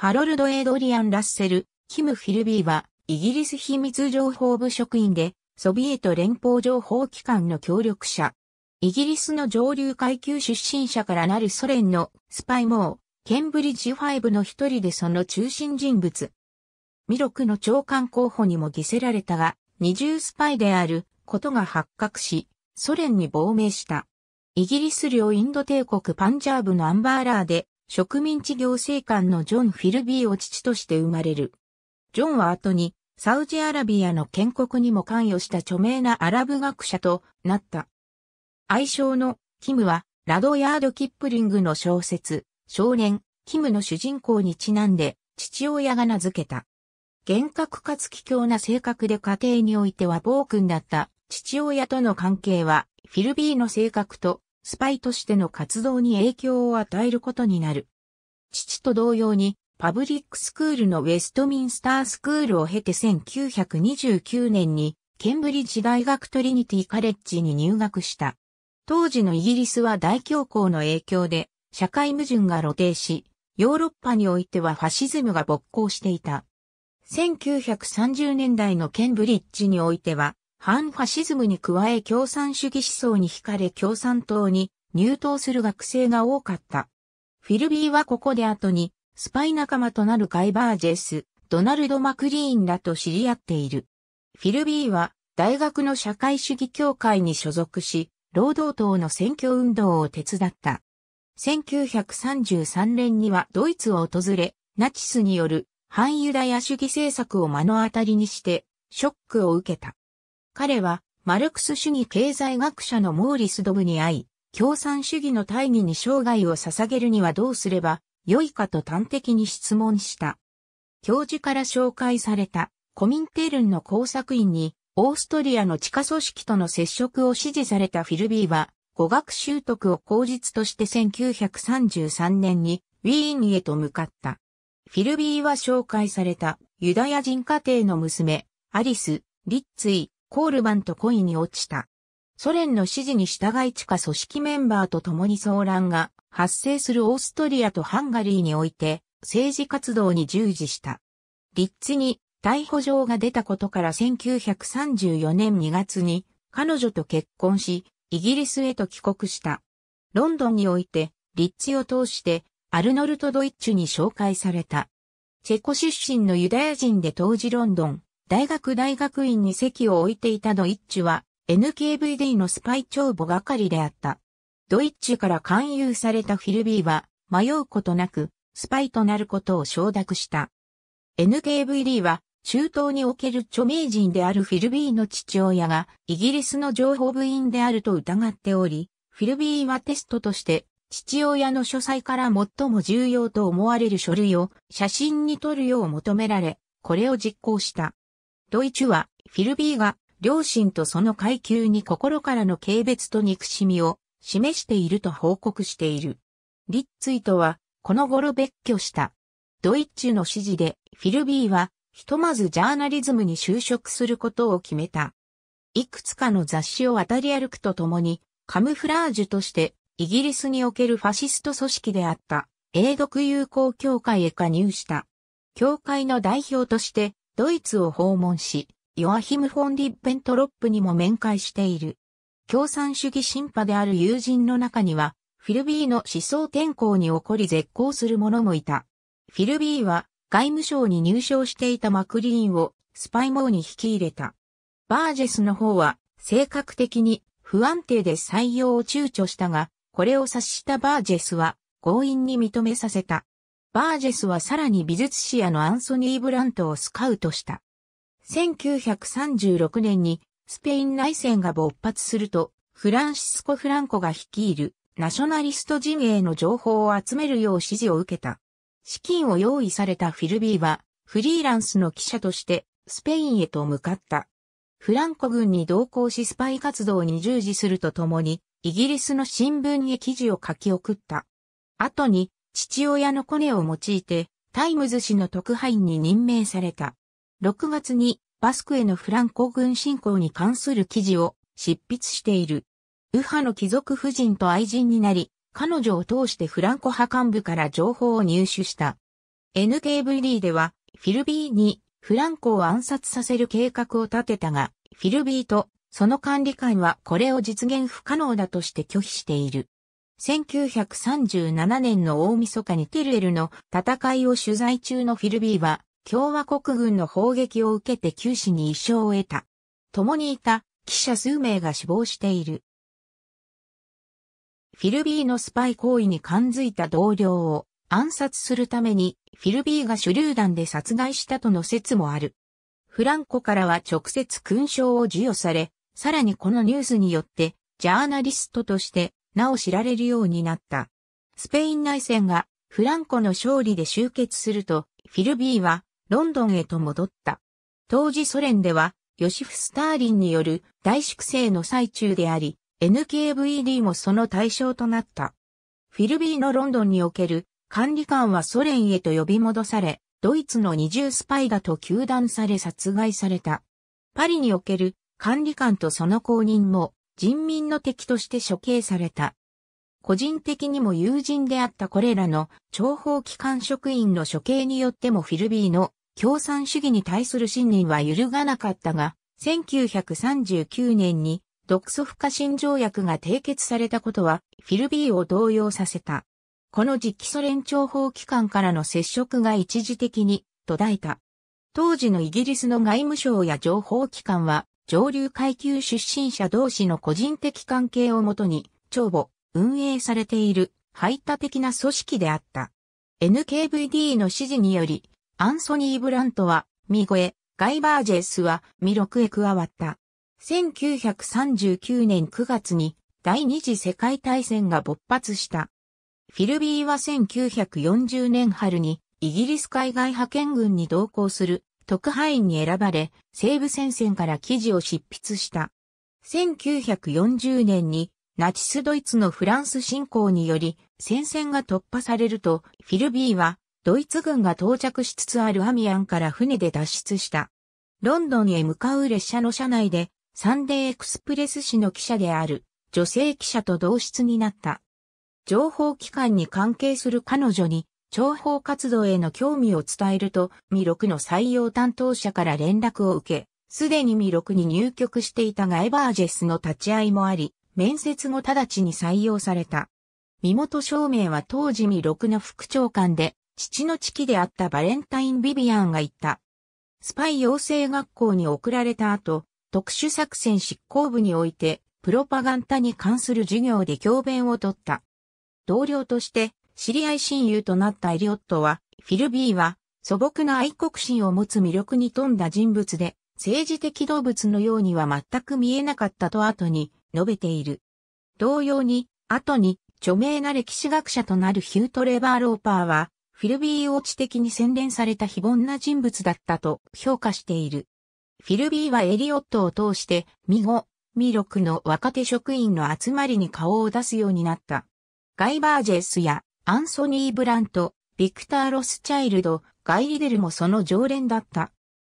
ハロルド・エイドリアン・ラッセル、キム・フィルビーは、イギリス秘密情報部職員で、ソビエト連邦情報機関の協力者。イギリスの上流階級出身者からなるソ連のスパイモー、ケンブリッジ5の一人でその中心人物。ミロクの長官候補にも犠牲られたが、二重スパイであることが発覚し、ソ連に亡命した。イギリス領インド帝国パンジャーブのアンバーラーで植民地行政官のジョン・フィルビーを父として生まれる。ジョンは後にサウジアラビアの建国にも関与した著名なアラブ学者となった。愛称のキムはラドヤード・キップリングの小説、少年、キムの主人公にちなんで父親が名付けた。厳格かつ気境な性格で家庭においては暴君だった父親との関係はフィルビーの性格とスパイとしての活動に影響を与えることになる。父と同様に、パブリックスクールのウェストミンスタースクールを経て1929年に、ケンブリッジ大学トリニティカレッジに入学した。当時のイギリスは大恐慌の影響で、社会矛盾が露呈し、ヨーロッパにおいてはファシズムが勃興していた。1930年代のケンブリッジにおいては、反ファシズムに加え共産主義思想に惹かれ共産党に入党する学生が多かった。フィルビーはここで後に、スパイ仲間となるガイバージェス、ドナルド・マクリーンらと知り合っている。フィルビーは大学の社会主義協会に所属し、労働党の選挙運動を手伝った。1933年にはドイツを訪れ、ナチスによる反ユダヤ主義政策を目の当たりにして、ショックを受けた。彼は、マルクス主義経済学者のモーリス・ドブに会い、共産主義の大義に生涯を捧げるにはどうすれば良いかと端的に質問した。教授から紹介されたコミンテルンの工作員にオーストリアの地下組織との接触を指示されたフィルビーは語学習得を口実として1933年にウィーンへと向かった。フィルビーは紹介されたユダヤ人家庭の娘、アリス、リッツイ、コールマンと恋に落ちた。ソ連の指示に従い地下組織メンバーと共に騒乱が発生するオーストリアとハンガリーにおいて政治活動に従事した。リッツに逮捕状が出たことから1934年2月に彼女と結婚し、イギリスへと帰国した。ロンドンにおいて、リッツを通してアルノルト・ドイッチュに紹介された。チェコ出身のユダヤ人で当時ロンドン、大学大学院に席を置いていたドイッチは NKVD のスパイ帳簿係であった。ドイッチから勧誘されたフィルビーは迷うことなくスパイとなることを承諾した。NKVD は中東における著名人であるフィルビーの父親がイギリスの情報部員であると疑っており、フィルビーはテストとして父親の書斎から最も重要と思われる書類を写真に撮るよう求められ、これを実行した。ドイツは、フィルビーが、両親とその階級に心からの軽蔑と憎しみを示していると報告している。リッツイとは、この頃別居した。ドイッチュの指示で、フィルビーは、ひとまずジャーナリズムに就職することを決めた。いくつかの雑誌を渡り歩くとともに、カムフラージュとして、イギリスにおけるファシスト組織であった、英独友好協会へ加入した。協会の代表として、ドイツを訪問し、ヨアヒム・フォン・リッベントロップにも面会している。共産主義審派である友人の中には、フィルビーの思想転向に起こり絶好する者もいた。フィルビーは外務省に入省していたマクリーンをスパイモーに引き入れた。バージェスの方は性格的に不安定で採用を躊躇したが、これを察したバージェスは強引に認めさせた。バージェスはさらに美術史屋のアンソニー・ブラントをスカウトした。1936年にスペイン内戦が勃発すると、フランシスコ・フランコが率いるナショナリスト陣営の情報を集めるよう指示を受けた。資金を用意されたフィルビーは、フリーランスの記者としてスペインへと向かった。フランコ軍に同行しスパイ活動に従事するとともに、イギリスの新聞へ記事を書き送った。後に、父親のコネを用いて、タイムズ氏の特派員に任命された。6月にバスクへのフランコ軍侵攻に関する記事を執筆している。右派の貴族夫人と愛人になり、彼女を通してフランコ派幹部から情報を入手した。NKVD では、フィルビーにフランコを暗殺させる計画を立てたが、フィルビーとその管理官はこれを実現不可能だとして拒否している。1937年の大晦日にテルエルの戦いを取材中のフィルビーは、共和国軍の砲撃を受けて九死に一生を得た。共にいた記者数名が死亡している。フィルビーのスパイ行為に感づいた同僚を暗殺するためにフィルビーが手榴弾で殺害したとの説もある。フランコからは直接勲章を授与され、さらにこのニュースによってジャーナリストとしてなお知られるようになった。スペイン内戦がフランコの勝利で終結すると、フィルビーはロンドンへと戻った。当時ソ連では、ヨシフ・スターリンによる大粛清の最中であり、NKVD もその対象となった。フィルビーのロンドンにおける管理官はソ連へと呼び戻され、ドイツの二重スパイだと糾弾され殺害された。パリにおける管理官とその後任も人民の敵として処刑された。個人的にも友人であったこれらの諜報機関職員の処刑によってもフィルビーの共産主義に対する信任は揺るがなかったが、1939年に独ソ不可侵条約が締結されたことはフィルビーを動揺させた。この時期ソ連諜報機関からの接触が一時的に途絶えた。当時のイギリスの外務省や情報機関は上流階級出身者同士の個人的関係をもとに、帳簿、運営されている、排他的な組織であった。NKVD の指示により、アンソニー・ブラントは、ミゴエ、ガイバージェスは、ミロクへ加わった。1939年9月に、第二次世界大戦が勃発した。フィルビーは1940年春に、イギリス海外派遣軍に同行する特派員に選ばれ、西部戦線から記事を執筆した。1940年にナチスドイツのフランス侵攻により戦線が突破されると、フィルビーはドイツ軍が到着しつつあるアミアンから船で脱出した。ロンドンへ向かう列車の車内で、サンデーエクスプレス誌の記者である女性記者と同室になった。情報機関に関係する彼女に情報活動への興味を伝えると、ミクの採用担当者から連絡を受け、すでにミクに入局していたガイバージェスの立ち会いもあり、面接後直ちに採用された。身元証明は当時ミクの副長官で、父の父であったバレンタイン・ビビアンが言った。スパイ養成学校に送られた後、特殊作戦執行部において、プロパガンタに関する授業で教鞭を取った。同僚として、知り合い親友となったエリオットは、フィルビーは素朴な愛国心を持つ魅力に富んだ人物で、政治的動物のようには全く見えなかったと後に述べている。同様に、後に著名な歴史学者となるヒュート・レバー・ローパーは、フィルビーを知的に洗練された非凡な人物だったと評価している。フィルビーはエリオットを通して、ミゴ、ミロクの若手職員の集まりに顔を出すようになった。ガイバージェスやアンソニー・ブラント、ビクター・ロスチャイルド、ガイ・リデルもその常連だった。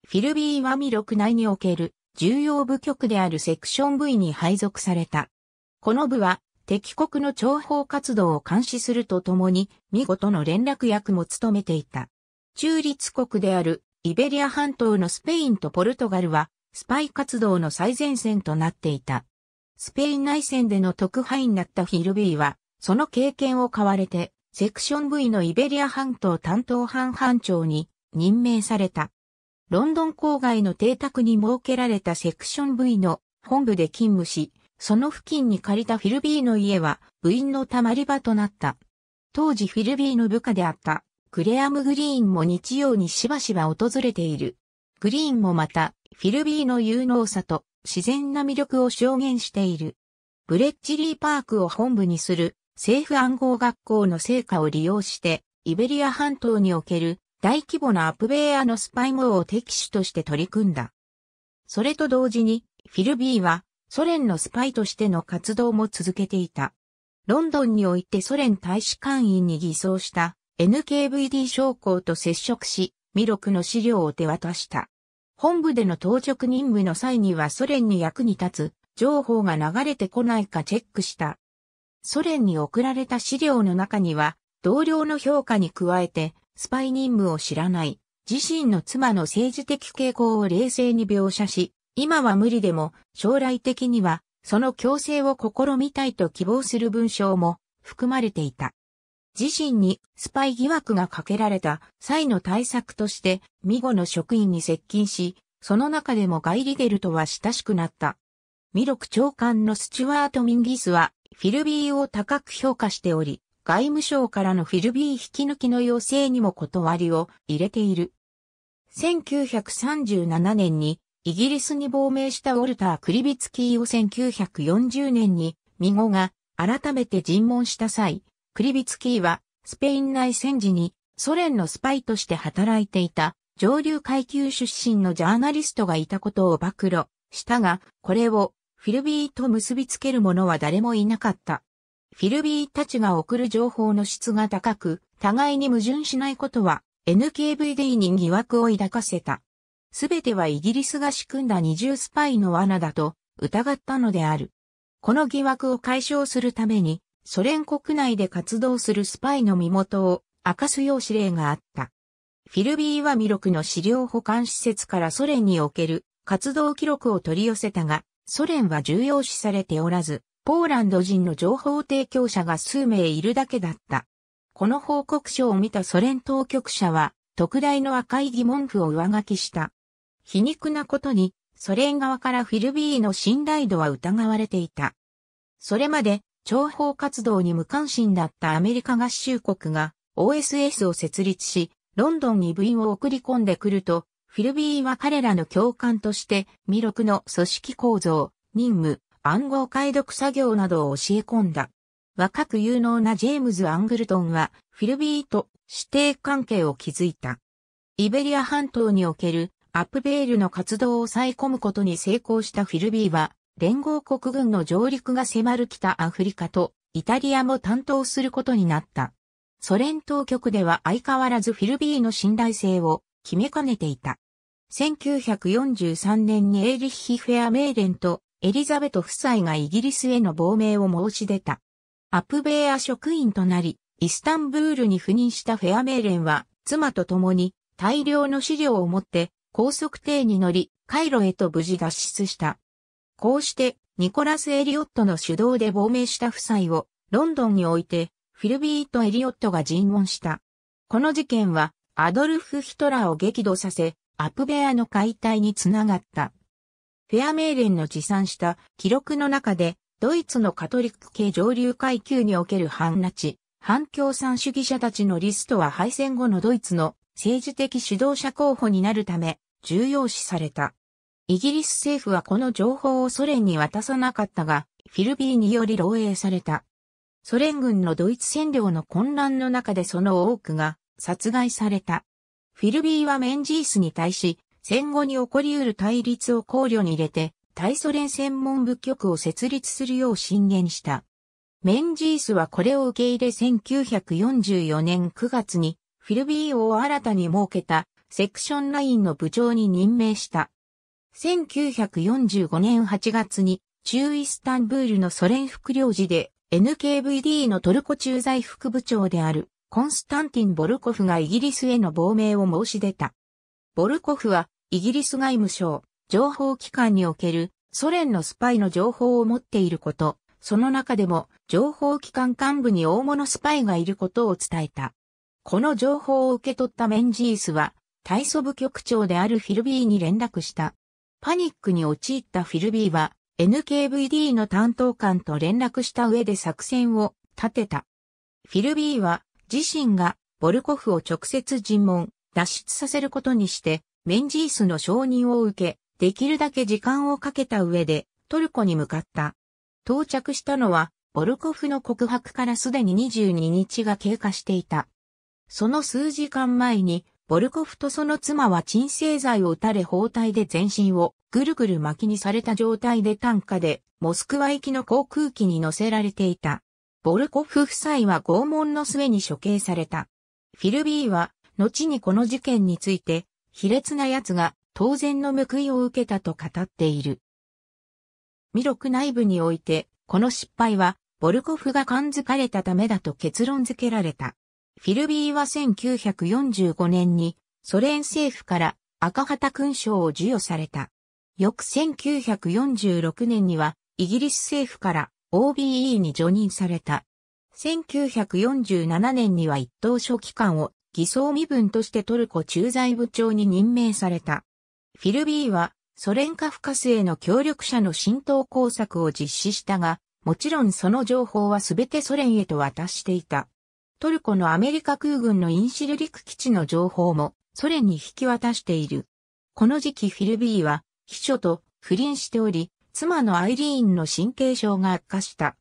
フィルビーはミロク内における重要部局であるセクション部位に配属された。この部は敵国の諜報活動を監視するとともに、見事の連絡役も務めていた。中立国であるイベリア半島のスペインとポルトガルは、スパイ活動の最前線となっていた。スペイン内戦での特派員だったフィルビーは、その経験を買われて、セクション V のイベリア半島担当班班長に任命された。ロンドン郊外の邸宅に設けられたセクション V の本部で勤務し、その付近に借りたフィルビーの家は部員の溜まり場となった。当時フィルビーの部下であったクレアム・グリーンも日曜にしばしば訪れている。グリーンもまたフィルビーの有能さと自然な魅力を証言している。ブレッジリーパークを本部にする政府暗号学校の成果を利用して、イベリア半島における大規模なアプベーアのスパイ網を敵手として取り組んだ。それと同時に、フィルビーはソ連のスパイとしての活動も続けていた。ロンドンにおいてソ連大使館員に偽装した NKVD 将校と接触し、ミロクの資料を手渡した。本部での当直任務の際にはソ連に役に立つ情報が流れてこないかチェックした。ソ連に送られた資料の中には、同僚の評価に加えて、スパイ任務を知らない、自身の妻の政治的傾向を冷静に描写し、今は無理でも、将来的には、その強制を試みたいと希望する文章も含まれていた。自身にスパイ疑惑がかけられた際の対策として、ミゴの職員に接近し、その中でもガイリゲルとは親しくなった。ミロク長官のスチュワート・ミンギスは、フィルビーを高く評価しており、外務省からのフィルビー引き抜きの要請にも断りを入れている。1937年にイギリスに亡命したウォルター・クリビツキーを1940年にミゴが改めて尋問した際、クリビツキーはスペイン内戦時にソ連のスパイとして働いていた上流階級出身のジャーナリストがいたことを暴露したが、これをフィルビーと結びつける者は誰もいなかった。フィルビーたちが送る情報の質が高く、互いに矛盾しないことは、NKVD に疑惑を抱かせた。すべてはイギリスが仕組んだ二重スパイの罠だと疑ったのである。この疑惑を解消するために、ソ連国内で活動するスパイの身元を明かすよう指令があった。フィルビーはミロクの資料保管施設からソ連における活動記録を取り寄せたが、ソ連は重要視されておらず、ポーランド人の情報提供者が数名いるだけだった。この報告書を見たソ連当局者は、特大の赤い疑問符を上書きした。皮肉なことに、ソ連側からフィルビーの信頼度は疑われていた。それまで、諜報活動に無関心だったアメリカ合衆国が OSS を設立し、ロンドンに部員を送り込んでくると、フィルビーは彼らの教官として、魅力の組織構造、任務、暗号解読作業などを教え込んだ。若く有能なジェームズ・アングルトンは、フィルビーと指定関係を築いた。イベリア半島におけるアップベールの活動を抑え込むことに成功したフィルビーは、連合国軍の上陸が迫る北アフリカとイタリアも担当することになった。ソ連当局では相変わらずフィルビーの信頼性を決めかねていた。1943年にエーリッヒ・フェアメーレンとエリザベト夫妻がイギリスへの亡命を申し出た。アプベーア職員となり、イスタンブールに赴任したフェアメーレンは、妻と共に大量の資料を持って高速艇に乗り、カイロへと無事脱出した。こうして、ニコラス・エリオットの主導で亡命した夫妻を、ロンドンにおいて、フィルビーとエリオットが尋問した。この事件は、アドルフ・ヒトラーを激怒させ、アプベアの解体につながった。フェアメーレンの持参した記録の中で、ドイツのカトリック系上流階級における反ナチ、反共産主義者たちのリストは敗戦後のドイツの政治的指導者候補になるため重要視された。イギリス政府はこの情報をソ連に渡さなかったが、フィルビーにより漏洩された。ソ連軍のドイツ占領の混乱の中でその多くが殺害された。フィルビーはメンジースに対し、戦後に起こり得る対立を考慮に入れて、対ソ連専門部局を設立するよう進言した。メンジースはこれを受け入れ1944年9月に、フィルビーを新たに設けた、セクションラインの部長に任命した。1945年8月に、中イスタンブールのソ連副領事で、NKVD のトルコ駐在副部長であるコンスタンティン・ボルコフがイギリスへの亡命を申し出た。ボルコフは、イギリス外務省、情報機関における、ソ連のスパイの情報を持っていること、その中でも、情報機関幹部に大物スパイがいることを伝えた。この情報を受け取ったメンジースは、体組部局長であるフィルビーに連絡した。パニックに陥ったフィルビーは、NKVD の担当官と連絡した上で作戦を立てた。フィルビーは自身がボルコフを直接尋問、脱出させることにして、メンジースの承認を受け、できるだけ時間をかけた上で、トルコに向かった。到着したのは、ボルコフの告白からすでに22日が経過していた。その数時間前に、ボルコフとその妻は鎮静剤を打たれ包帯で全身をぐるぐる巻きにされた状態で担架でモスクワ行きの航空機に乗せられていた。ボルコフ夫妻は拷問の末に処刑された。フィルビーは、後にこの事件について、卑劣な奴が当然の報いを受けたと語っている。ミロク内部において、この失敗は、ボルコフが感づかれたためだと結論付けられた。フィルビーは1945年に、ソ連政府から赤旗勲章を授与された。翌1946年には、イギリス政府から OBE に除任された。1947年には一等書記官を偽装身分としてトルコ駐在部長に任命された。フィルビーはソ連カフカスへの協力者の浸透工作を実施したが、もちろんその情報は全てソ連へと渡していた。トルコのアメリカ空軍のインシルリク基地の情報もソ連に引き渡している。この時期フィルビーは秘書と不倫しており、妻のアイリーンの神経症が悪化した。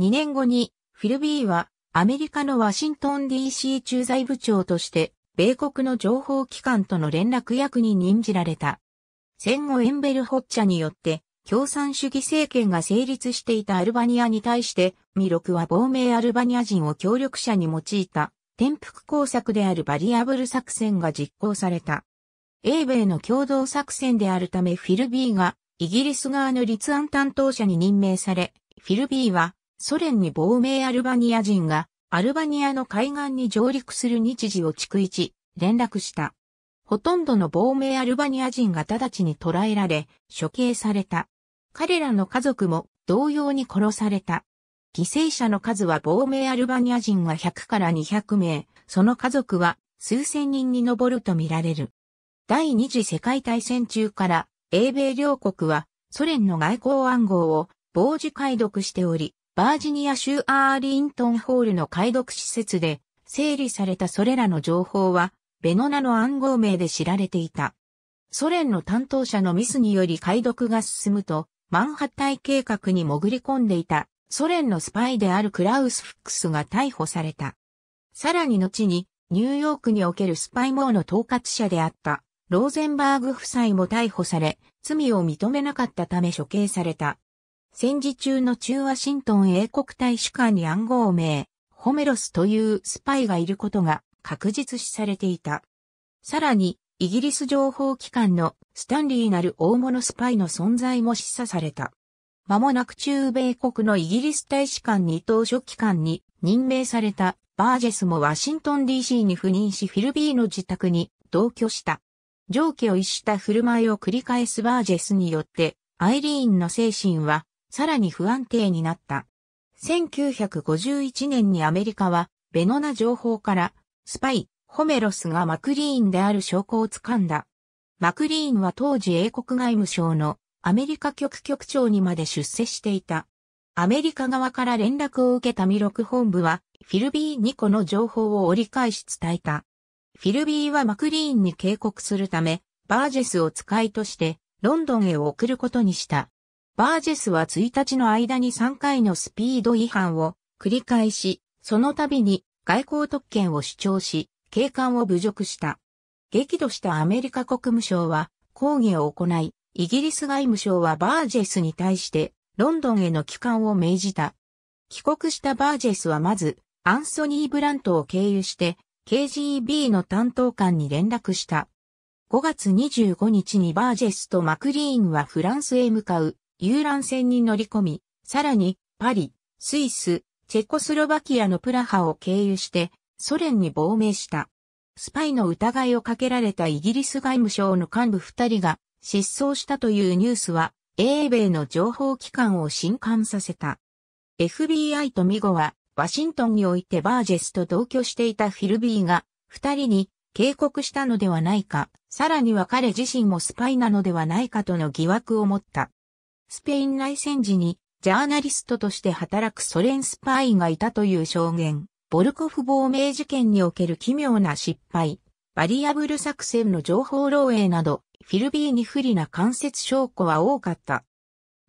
2年後に、フィルビーは、アメリカのワシントン DC 駐在部長として、米国の情報機関との連絡役に任じられた。戦後エンベルホッチャによって、共産主義政権が成立していたアルバニアに対して、ミロクは亡命アルバニア人を協力者に用いた、転覆工作であるバリアブル作戦が実行された。英米の共同作戦であるためフィルビーがイギリス側の立案担当者に任命され、フィルビーはソ連に亡命アルバニア人がアルバニアの海岸に上陸する日時を逐一連絡した。ほとんどの亡命アルバニア人が直ちに捕らえられ、処刑された。彼らの家族も同様に殺された。犠牲者の数は亡命アルバニア人が100から200名、その家族は数千人に上るとみられる。第二次世界大戦中から英米両国はソ連の外交暗号を傍受解読しており、バージニア州アーリントンホールの解読施設で整理されたそれらの情報はベノナの暗号名で知られていた。ソ連の担当者のミスにより解読が進むと、マンハッタイ計画に潜り込んでいたソ連のスパイであるクラウス・フックスが逮捕された。さらに後にニューヨークにおけるスパイ網の統括者であったローゼンバーグ夫妻も逮捕され、罪を認めなかったため処刑された。戦時中の中ワシントン英国大使館に暗号名、ホメロスというスパイがいることが確実視されていた。さらに、イギリス情報機関のスタンリーなる大物スパイの存在も示唆された。間もなく中米国のイギリス大使館に当初機関に任命されたバージェスもワシントン DC に赴任しフィルビーの自宅に同居した。上記を逸した振る舞いを繰り返すバージェスによって、アイリーンの精神は、さらに不安定になった。1951年にアメリカは、ベノナ情報から、スパイ、ホメロスがマクリーンである証拠をつかんだ。マクリーンは当時英国外務省のアメリカ局局長にまで出世していた。アメリカ側から連絡を受けたミロク本部は、フィルビー・ニコの情報を折り返し伝えた。フィルビーはマクリーンに警告するため、バージェスを使いとして、ロンドンへ送ることにした。バージェスは1日の間に3回のスピード違反を繰り返し、その度に外交特権を主張し、警官を侮辱した。激怒したアメリカ国務省は抗議を行い、イギリス外務省はバージェスに対してロンドンへの帰還を命じた。帰国したバージェスはまず、アンソニー・ブラントを経由して、KGB の担当官に連絡した。5月25日にバージェスとマクリーンはフランスへ向かう遊覧船に乗り込み、さらにパリ、スイス、チェコスロバキアのプラハを経由してソ連に亡命した。スパイの疑いをかけられたイギリス外務省の幹部2人が失踪したというニュースは英米の情報機関を震撼させた。FBI とミゴはワシントンにおいてバージェスと同居していたフィルビーが、二人に警告したのではないか、さらには彼自身もスパイなのではないかとの疑惑を持った。スペイン内戦時に、ジャーナリストとして働くソ連スパイがいたという証言、ボルコフ亡命事件における奇妙な失敗、バリアブル作戦の情報漏洩など、フィルビーに不利な間接証拠は多かった。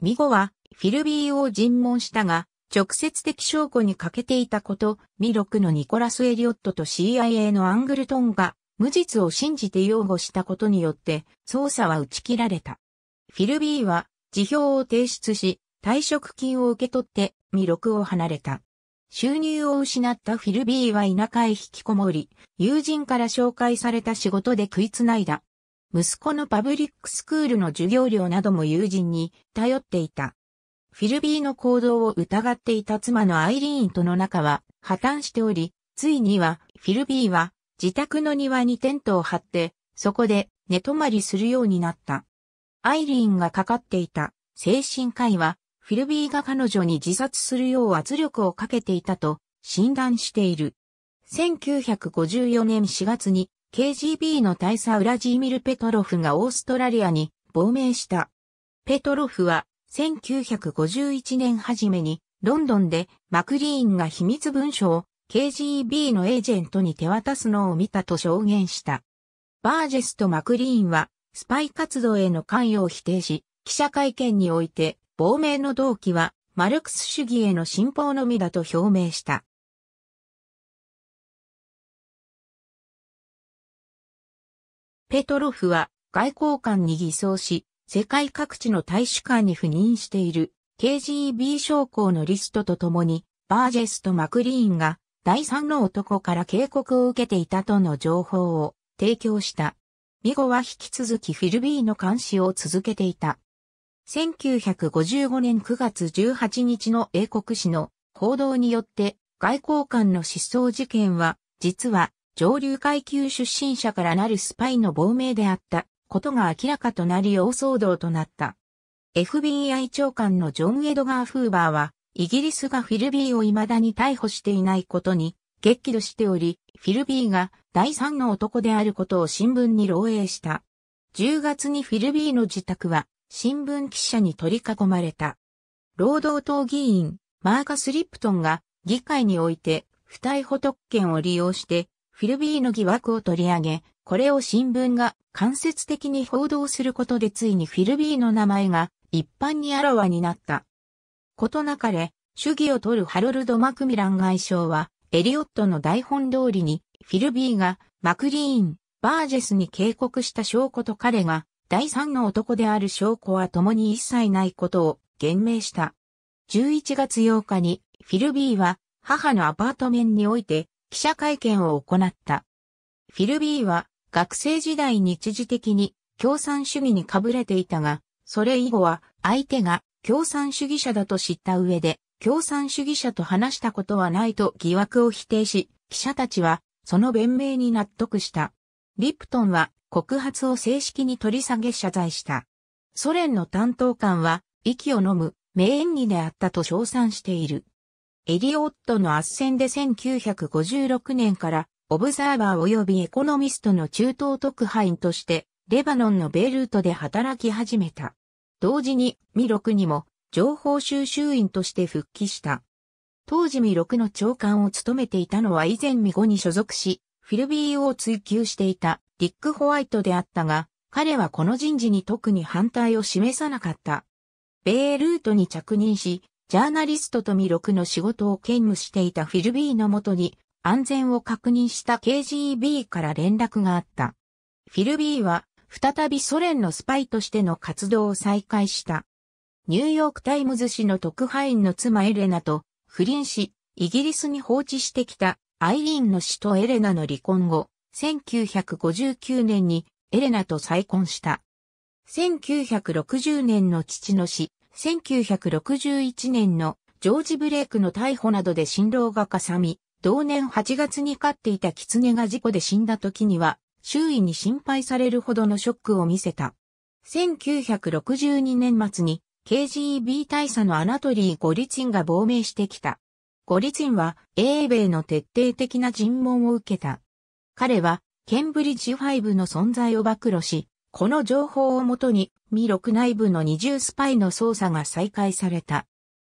ミゴは、フィルビーを尋問したが、直接的証拠に欠けていたこと、ミロクのニコラス・エリオットと CIA のアングルトンが無実を信じて擁護したことによって捜査は打ち切られた。フィルビーは辞表を提出し退職金を受け取ってミロクを離れた。収入を失ったフィルビーは田舎へ引きこもり、友人から紹介された仕事で食いつないだ。息子のパブリックスクールの授業料なども友人に頼っていた。フィルビーの行動を疑っていた妻のアイリーンとの仲は破綻しており、ついにはフィルビーは自宅の庭にテントを張って、そこで寝泊まりするようになった。アイリーンがかかっていた精神科医は、フィルビーが彼女に自殺するよう圧力をかけていたと診断している。1954年4月に KGB の大佐ウラジーミル・ペトロフがオーストラリアに亡命した。ペトロフは1951年初めに、ロンドンでマクリーンが秘密文書を KGB のエージェントに手渡すのを見たと証言した。バージェスとマクリーンは、スパイ活動への関与を否定し、記者会見において、亡命の動機は、マルクス主義への信奉のみだと表明した。ペトロフは外交官に偽装し、世界各地の大使館に赴任している KGB 将校のリストと共に、バージェスとマクリーンが第三の男から警告を受けていたとの情報を提供した。ミゴは引き続きフィルビーの監視を続けていた。1955年9月18日の英国史の報道によって外交官の失踪事件は実は上流階級出身者からなるスパイの亡命であったことが明らかとなり大騒動となった。FBI 長官のジョン・エドガー・フーバーは、イギリスがフィルビーを未だに逮捕していないことに、激怒しており、フィルビーが第三の男であることを新聞に漏洩した。10月にフィルビーの自宅は、新聞記者に取り囲まれた。労働党議員、マーカス・リプトンが、議会において、不逮捕特権を利用して、フィルビーの疑惑を取り上げ、これを新聞が間接的に報道することでついにフィルビーの名前が一般にあらわになった。ことなかれ、主義を取るハロルド・マクミラン外相は、エリオットの台本通りに、フィルビーがマクリーン、バージェスに警告した証拠と彼が第三の男である証拠は共に一切ないことを言明した。11月8日にフィルビーは母のアパートメンにおいて記者会見を行った。フィルビーは学生時代に一時的に共産主義にかぶれていたが、それ以後は相手が共産主義者だと知った上で、共産主義者と話したことはないと疑惑を否定し、記者たちはその弁明に納得した。リプトンは告発を正式に取り下げ謝罪した。ソ連の担当官は息を呑む名演技であったと称賛している。エリオットの圧戦で1956年からオブザーバー及びエコノミストの中東特派員として、レバノンのベルートで働き始めた。同時に、ミクにも、情報収集員として復帰した。当時ミクの長官を務めていたのは以前ミゴに所属し、フィルビーを追求していたディック・ホワイトであったが、彼はこの人事に特に反対を示さなかった。ベールートに着任し、ジャーナリストとミクの仕事を兼務していたフィルビーのもとに安全を確認した KGB から連絡があった。フィルビーは再びソ連のスパイとしての活動を再開した。ニューヨークタイムズ氏の特派員の妻エレナと不倫し、イギリスに放置してきたアイリーンの死とエレナの離婚後、1959年にエレナと再婚した。1960年の父の死、1961年のジョージ・ブレイクの逮捕などで辛労がかさみ、同年8月に飼っていた狐が事故で死んだ時には、周囲に心配されるほどのショックを見せた。1962年末に KGB 大佐のアナトリー・ゴリチンが亡命してきた。ゴリチンは英米の徹底的な尋問を受けた。彼はケンブリッジ5の存在を暴露し、この情報をもとに、ミロク内部の二重スパイの捜査が再開された。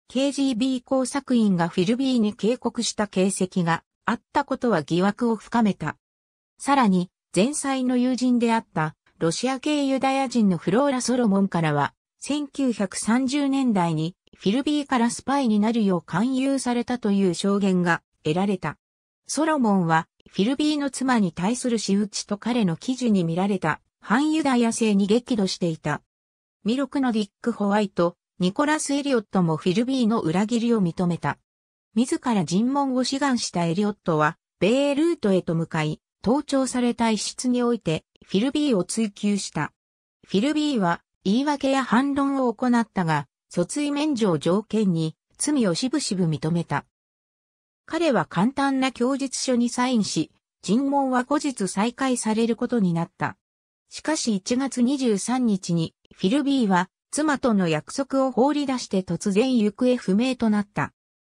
KGB 工作員がフィルビーに警告した形跡があったことは疑惑を深めた。さらに、前妻の友人であったロシア系ユダヤ人のフローラ・ソロモンからは、1930年代にフィルビーからスパイになるよう勧誘されたという証言が得られた。ソロモンはフィルビーの妻に対する仕打ちと彼の記事に見られた反ユダヤ性に激怒していた。ミロクのディック・ホワイト、ニコラス・エリオットもフィルビーの裏切りを認めた。自ら尋問を志願したエリオットは、ベルートへと向かい、盗聴された一室において、フィルビーを追求した。フィルビーは、言い訳や反論を行ったが、訴追免除を条件に、罪をしぶしぶ認めた。彼は簡単な供述書にサインし、尋問は後日再開されることになった。しかし1月23日に、フィルビーは、妻との約束を放り出して突然行方不明となった。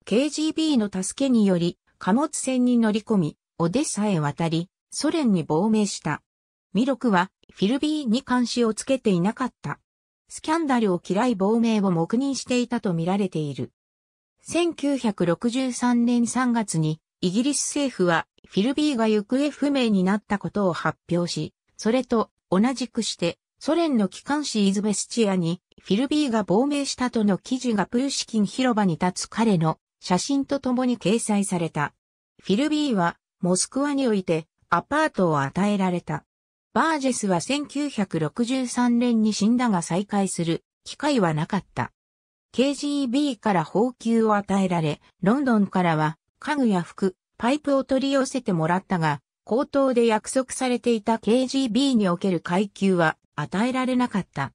KGB の助けにより、貨物船に乗り込み、オデッサへ渡り、ソ連に亡命した。ミロクは、フィルビーに監視をつけていなかった。スキャンダルを嫌い亡命を黙認していたと見られている。1963年3月に、イギリス政府は、フィルビーが行方不明になったことを発表し、それと同じくして、ソ連の機関紙イズベスチアにフィルビーが亡命したとの記事がプーシキン広場に立つ彼の写真と共に掲載された。フィルビーはモスクワにおいてアパートを与えられた。バージェスは1963年に死んだが再会する機会はなかった。KGB から報給を与えられ、ロンドンからは家具や服、パイプを取り寄せてもらったが、口頭で約束されていた KGB における階級は与えられなかった。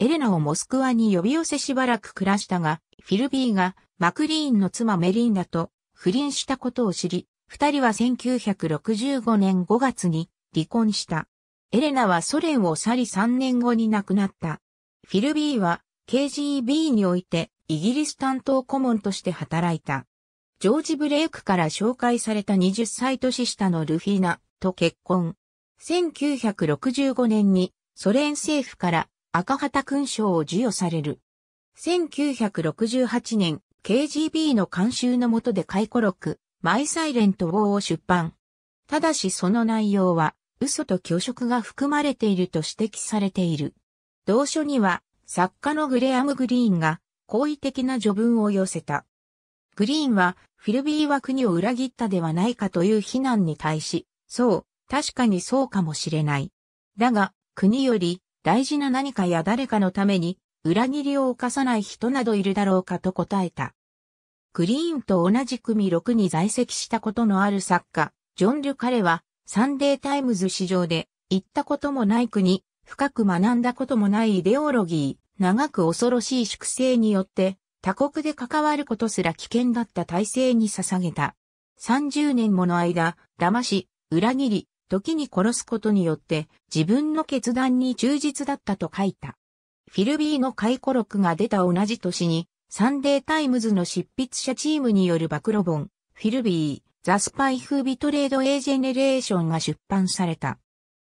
エレナをモスクワに呼び寄せしばらく暮らしたが、フィルビーがマクリーンの妻メリンダと不倫したことを知り、二人は1965年5月に離婚した。エレナはソ連を去り3年後に亡くなった。フィルビーは KGB においてイギリス担当顧問として働いた。ジョージ・ブレイクから紹介された20歳年下のルフィナと結婚。1965年にソ連政府から赤旗勲章を授与される。1968年、KGB の監修の下で回顧録、マイサイレントウォーを出版。ただしその内容は、嘘と虚飾が含まれていると指摘されている。同書には、作家のグレアム・グリーンが、好意的な序文を寄せた。グリーンは、フィルビーは国を裏切ったではないかという非難に対し、そう、確かにそうかもしれない。だが、国より大事な何かや誰かのために裏切りを犯さない人などいるだろうかと答えた。クリーンと同じ組6に在籍したことのある作家、ジョン・リュカレはサンデータイムズ市場で行ったこともない国、深く学んだこともないイデオロギー、長く恐ろしい粛清によって他国で関わることすら危険だった体制に捧げた。30年もの間、騙し、裏切り、時に殺すことによって自分の決断に忠実だったと書いた。フィルビーの回顧録が出た同じ年に、サンデータイムズの執筆者チームによる暴露本、フィルビー、ザ・スパイ・フー・ビトレード・エージェネレーションが出版された。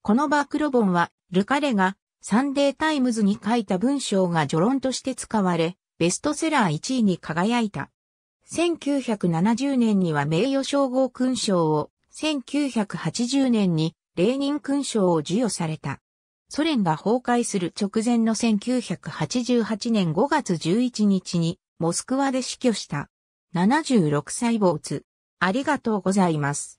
この暴露本は、ルカレがサンデータイムズに書いた文章が序論として使われ、ベストセラー1位に輝いた。1970年には名誉称号勲章を1980年にレーニン勲章を授与された。ソ連が崩壊する直前の1988年5月11日にモスクワで死去した。76歳没。ありがとうございます。